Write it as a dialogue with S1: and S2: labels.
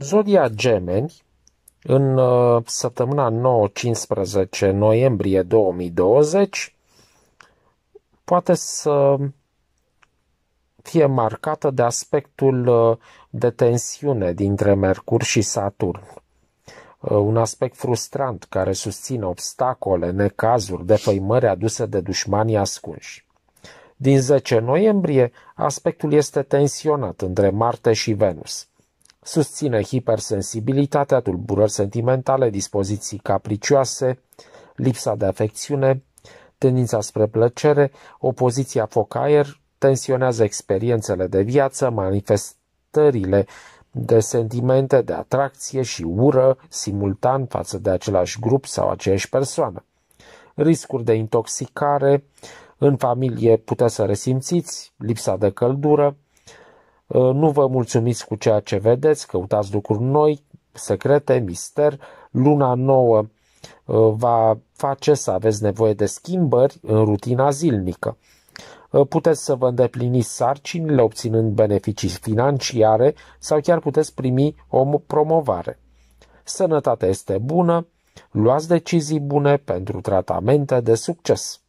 S1: Zodia Gemeni, în uh, săptămâna 9-15 noiembrie 2020, poate să fie marcată de aspectul uh, de tensiune dintre Mercur și Saturn. Uh, un aspect frustrant care susține obstacole, necazuri, defăimări aduse de dușmanii ascunși. Din 10 noiembrie, aspectul este tensionat între Marte și Venus susține hipersensibilitatea, tulburări sentimentale, dispoziții capricioase, lipsa de afecțiune, tendința spre plăcere, opoziția foc-aer, tensionează experiențele de viață, manifestările de sentimente de atracție și ură simultan față de același grup sau aceeași persoană. Riscuri de intoxicare în familie puteți să resimțiți, lipsa de căldură, Uh, nu vă mulțumiți cu ceea ce vedeți, căutați lucruri noi, secrete, mister. Luna nouă uh, va face să aveți nevoie de schimbări în rutina zilnică. Uh, puteți să vă îndepliniți sarcinile obținând beneficii financiare sau chiar puteți primi o promovare. Sănătatea este bună, luați decizii bune pentru tratamente de succes.